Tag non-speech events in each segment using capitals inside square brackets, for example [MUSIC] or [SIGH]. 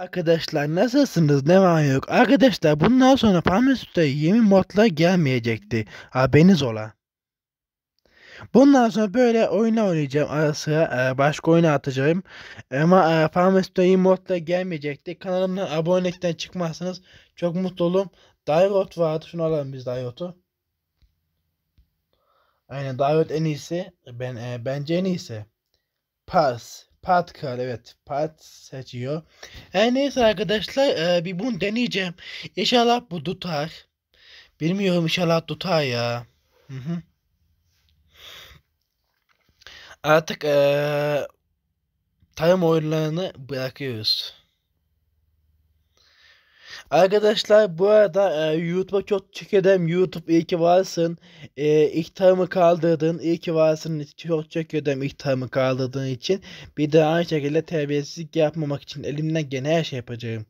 Arkadaşlar nasılsınız ne var yok. Arkadaşlar bundan sonra Palmist'te yeni modlar gelmeyecekti. Haberiniz ola. Bundan sonra böyle oyunlar oynayacağım ara sıra e, başka oyun atacağım. Ama Palmist'te e, yeni modlar gelmeyecekti. Kanalımdan abonelikten çıkmazsanız Çok mutlu olurum. Dairot vardı şunu alalım biz Dairot'u. Aynen Dairot en iyisi. Ben, e, bence en iyisi. Pass. Patkal evet. Pat seçiyor. Her neyse arkadaşlar e, bir bunu deneyeceğim. İnşallah bu tutar. Bilmiyorum inşallah tutar ya. Hı hı. Artık e, tarım oyunlarını bırakıyoruz. Arkadaşlar bu arada e, YouTube'a çok çekedem. YouTube iyi ki varsın. E, ihtarımı kaldırdın. İyi ki varsın. Çok çekedem ihtarımı kaldırdığın için. Bir daha aynı şekilde terbiyesizlik yapmamak için elimden gene her şey yapacağım.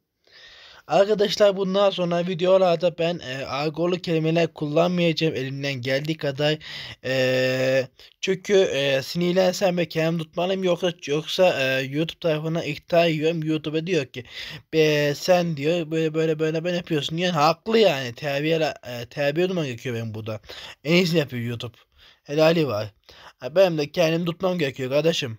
Arkadaşlar bundan sonra videolarda ben e, argolu kelimeler kullanmayacağım elimden geldiği kadar. E, çünkü e, sinirlensem ve kendimi tutmalıyım yoksa yoksa e, YouTube tarafına ihtar yiyorum. YouTube'a diyor ki Be, sen diyor böyle böyle böyle ben yapıyorsun. Yani haklı yani terbiye, e, terbiye durmam gerekiyor benim burada. En iyisini yapıyor YouTube. Helali var. Benim de kendim tutmam gerekiyor kardeşim.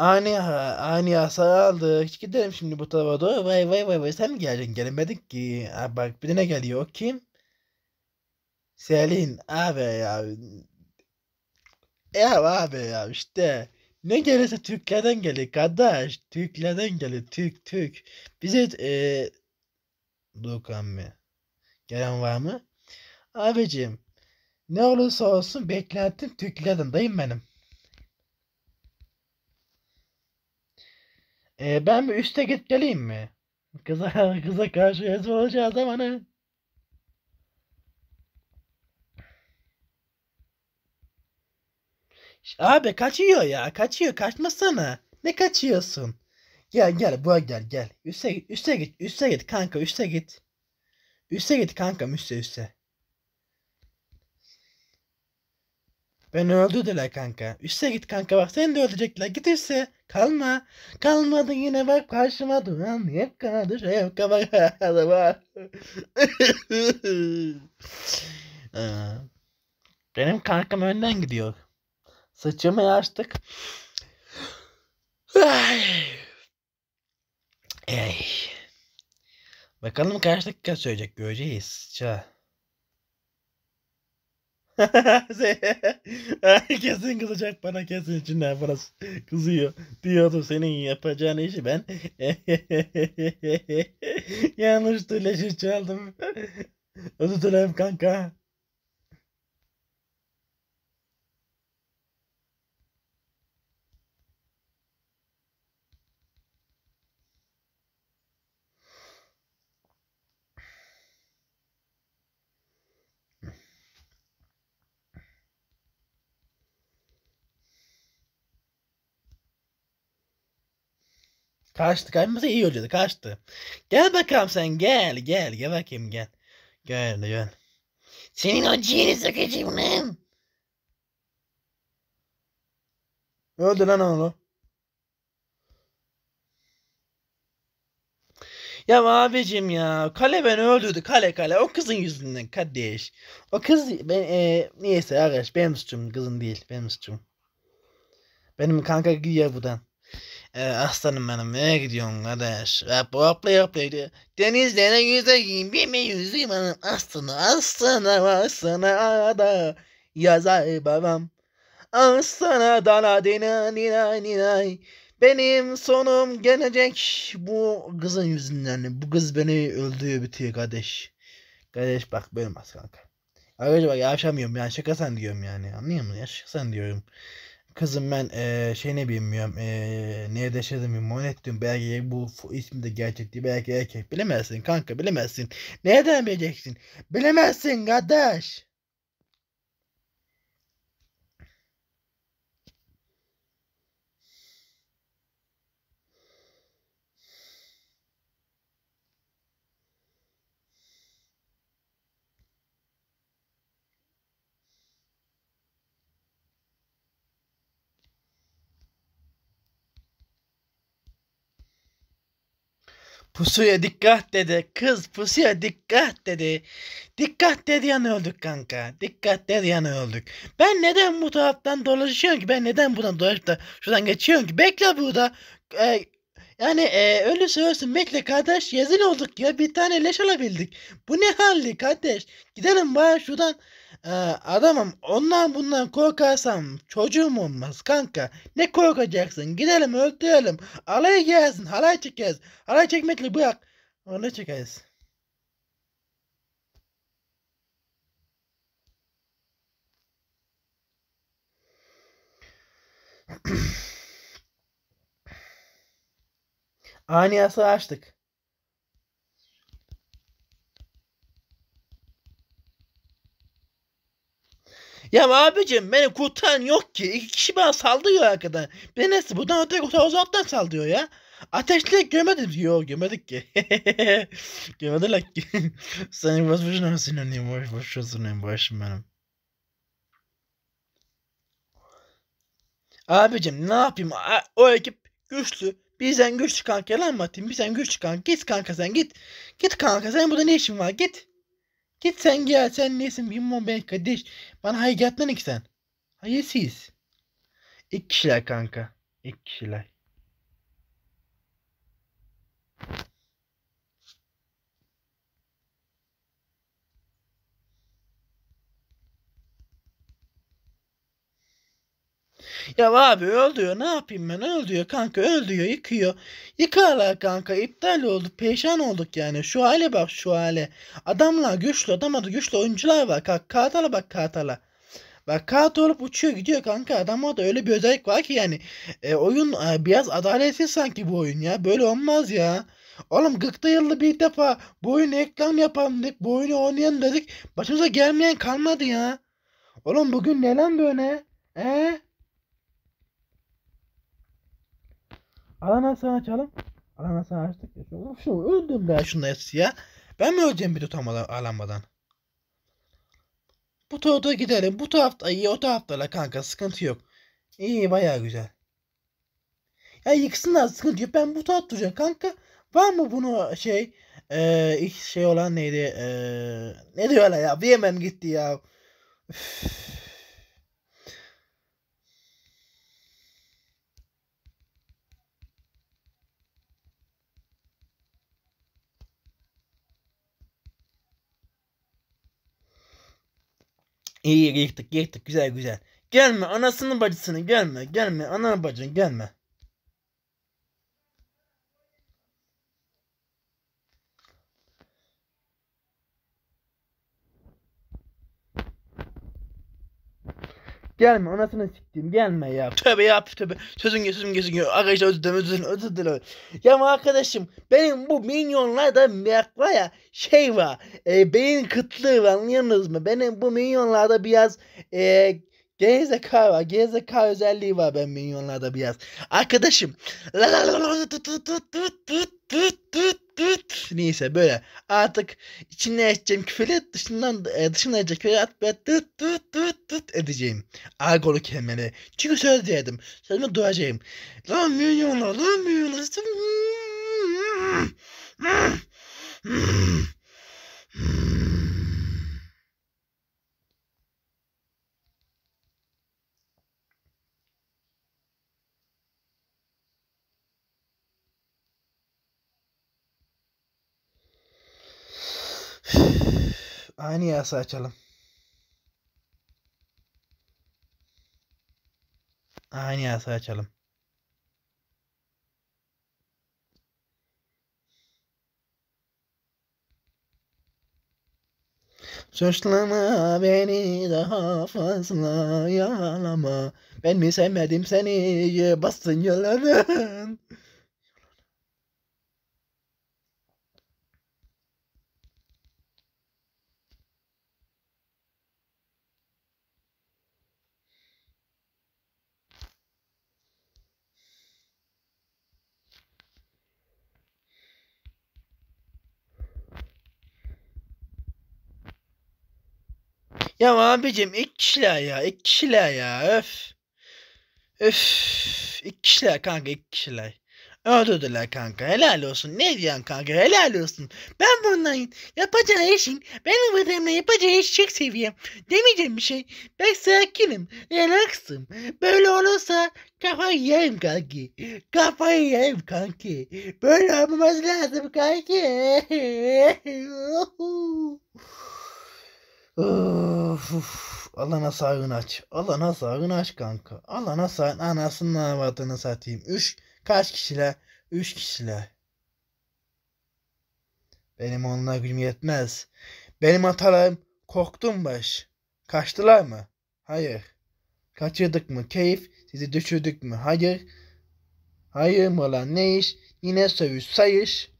Ani ani hasar aldık. Gidelim şimdi bu tarafa doğru. Vay vay vay vay sen mi geldin? Gelemedik ki. Ha, bak birine geliyor. Kim? Selin. Abi ya. Ya abi ya işte. Ne gelirse Türklerden gelir kardeş. Türklerden gelir. Türk Türk. Bize e, Dukan mı? Gelen var mı? Abicim. Ne olursa olsun beklentim Türklerden dayım benim. E, ben bir üste git geleyim mi? Kıza, [LAUGHS] kıza karşı ezber ama ne? Abi kaçıyor ya. Kaçıyor. Kaçmasana. Ne kaçıyorsun? Gel gel buraya gel gel. Üste, üste git. Üste git kanka. Üste git. Üste git kanka. Üste üste. Ben öldürdüler kanka. Üste git kanka bak seni de öldürecekler. Git üste. Kalma. Kalmadı yine bak karşıma duran. Hep kaldı şey hep kaldı bak. [LAUGHS] Ee, benim kankam önden gidiyor. Saçımı açtık. Ay. [SIGHS] Ay. Bakalım kaç dakika söyleyecek göreceğiz. Çağ. [LAUGHS] kesin kızacak bana kesin içinden burası kızıyor. Diyordu senin yapacağın işi ben [LAUGHS] yanlış tüleşir çaldım. Özür dilerim kanka. Kaçtı kaçmasa iyi olacaktı kaçtı. Gel bakalım sen gel gel gel bakayım gel. Gel gel. Senin o ciğeri sıkacağım lan. Öldü lan onu. Ya abicim ya kale ben öldürdü kale kale o kızın yüzünden kardeş. O kız ben e, niyeyse arkadaş benim suçum kızın değil benim suçum. Benim kanka gidiyor buradan. E, aslanım benim nereye gidiyorsun kardeş? Hopla hopla hopla gidiyor. Denizlere yüzeyim bir mi yüzeyim hanım? Aslanı aslanı aslanı da yazar babam. Aslanı dana dina dina dina. Benim sonum gelecek bu kızın yüzünden. Bu kız beni öldürüyor bitiyor kardeş. Kardeş bak böyle olmaz kanka. Ayrıca bak yaşamıyorum yani şaka sen diyorum yani. Anlıyor musun? Ya şaka sen diyorum. Kızım ben e, ne bilmiyorum. E, neye deşedim bilmiyorum. Ne Belki bu ismi de gerçek değil. Belki erkek. Bilemezsin kanka bilemezsin. Nereden bileceksin? Bilemezsin kardeş. Pusuya dikkat dedi. Kız pusuya dikkat dedi. Dikkat dedi dediyen öldük kanka. Dikkat dedi dediyen öldük. Ben neden bu taraftan dolaşıyorum ki? Ben neden buradan dolaşıp da şuradan geçiyorum ki? Bekle burada. Ee, yani e, ölürse ölsün bekle kardeş yazın olduk ya bir tane leş alabildik. Bu ne halli kardeş? Gidelim bari şuradan ee, adamım ondan bundan korkarsam çocuğum olmaz kanka. Ne korkacaksın? Gidelim öldürelim. Alay gelsin. Halay çekeriz. Halay çekmekle bırak. Onu çekeriz. [CLEARS THROAT] Ani açtık. Ya abicim beni kurtaran yok ki. İki kişi bana saldırıyor arkadan. Beni nasıl buradan öteye kurtar uzaktan saldırıyor ya. Ateşli gömedim. diyor gömedik ki. [LAUGHS] Gömediler ki. [LAUGHS] Senin boş boşuna sinirim boş boşuna sinirim başım benim. Abicim ne yapayım? O ekip güçlü. Bizden güçlü kanka lan Matin. Bizden güçlü kanka. Git kanka sen git. Git kanka sen burada ne işin var? Git. Git sen gel sen nesin bilmem ben kardeş. Bana hayatlan iki sen. Hayır siz. İki kişiler kanka. İki kişiler. Ya abi öl ne yapayım ben öl diyor kanka öl yıkıyor. Yıkarlar kanka iptal oldu peşan olduk yani. Şu hale bak şu hale. Adamlar güçlü adam adı güçlü oyuncular var. Kalk Kartal'a bak Kartal'a. Bak kağıt olup uçuyor gidiyor kanka. Adam orada öyle bir özellik var ki yani. E, oyun e, biraz adaletsiz sanki bu oyun ya. Böyle olmaz ya. Oğlum 40 yılda bir defa bu oyunu reklam yapalım dedik. Bu oyunu oynayalım dedik. Başımıza gelmeyen kalmadı ya. Oğlum bugün neler böyle? Eee? Alan Hasan'ı açalım. Alan Hasan'ı açtık. Ya. Şu, öldüm ben şunda ya. Ben mi öleceğim bir tutamadan alamadan? Bu tarafa gidelim. Bu tarafta iyi o tarafta la kanka sıkıntı yok. İyi baya güzel. Ya yıksınlar sıkıntı yok. Ben bu taraf duracağım kanka. Var mı bunu şey e, ilk şey olan neydi? E, ne diyorlar ya? Yemem gitti ya. Üff. İyi yıktık yıktık güzel güzel. Gelme anasını bacısını gelme gelme ana bacını gelme. Gelme anasını siktiğim gelme ya. Tövbe yap, tövbe. Sözün gel sözün gelsin. Arkadaşlar özür dilerim özür dilerim özür dilerim. Ya arkadaşım benim bu minyonlarda var ya şey var. E, beyin kıtlığı var anlıyorsunuz mu? Benim bu minyonlarda biraz e, GZK var. GZK özelliği var ben minyonlarda biraz. Arkadaşım. Neyse böyle. Artık içine edeceğim küfürü dışından e, dışına edecek küfürü at ve tut tut tut tut. edeceğim. Argolu kelimeleri. Çünkü söz verdim. Sözümü duracağım. Lan milyonlar lan milyonlar. Hmm. Aynı yasa açalım. Aynı yasa açalım. Suçlama beni daha fazla yalama. Ben mi sevmedim seni bastın yolların. Ya abicim ilk kişiler ya. ilk kişiler ya. Öf. Öf. İlk kişiler kanka ilk kişiler. Öldürdüler kanka. Helal olsun. Ne diyorsun kanka? Helal olsun. Ben bunların yapacağı işin, benim vatanımla yapacağı iş çok seviyorum. Demeyeceğim bir şey. Ben sakinim. Relaxım. Böyle olursa kafayı yerim kanki. Kafayı yerim kanki. Böyle olmamız lazım kanki. oh. [LAUGHS] Of, of. Alana sağını aç. Alana sağını aç kanka. Alana sağın anasının avadını satayım. Üç kaç kişile, Üç kişile. Benim onunla gülüm yetmez. Benim atalarım korktum baş. Kaçtılar mı? Hayır. Kaçırdık mı? Keyif sizi düşürdük mü? Hayır. Hayır mı lan ne iş? Yine sövüş sayış.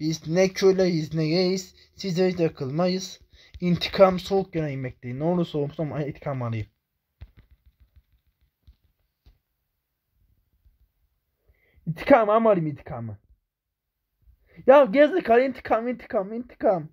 Biz ne köleyiz ne reis. Size takılmayız. İntikam soğuk yana inmektedir. Ne olursa olsun ama intikam arayayım. İntikamı alayım intikamı. Ya gezdik intikam intikam intikam.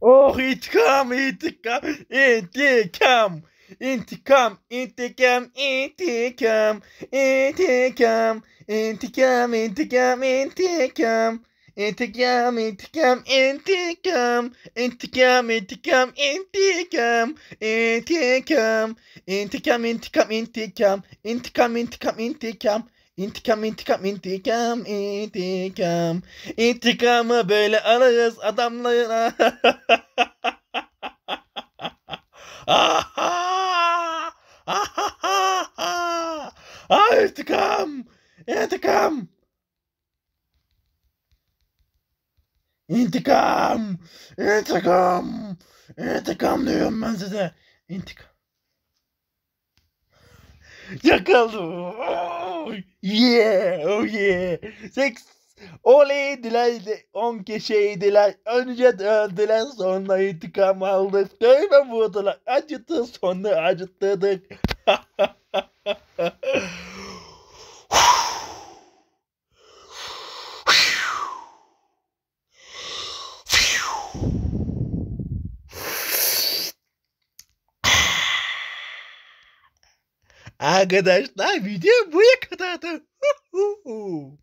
Oh intikam intikam intikam. İntikam, intikam, intikam, intikam, intikam, intikam, intikam. intikam intikam, intikam, intikam, intikam, intikam, intikam, intikam, intikam, intikam, intikam, intikam, intikam, İntikam intikam intikam intikam İntikamı böyle alırız adamlara Aha! Aa intikam! intikam, intikam, intikam İntikam diyorum ben size. intikam. Yakaladım. Oh, yeah, oh yeah. Sex. Oley dilay, on kişiyi dilay, önce dövdüler sonra intikam aldık. Dövme vurdular, acıttı sonra acıttırdık. Arkadaşlar video buraya kadardı.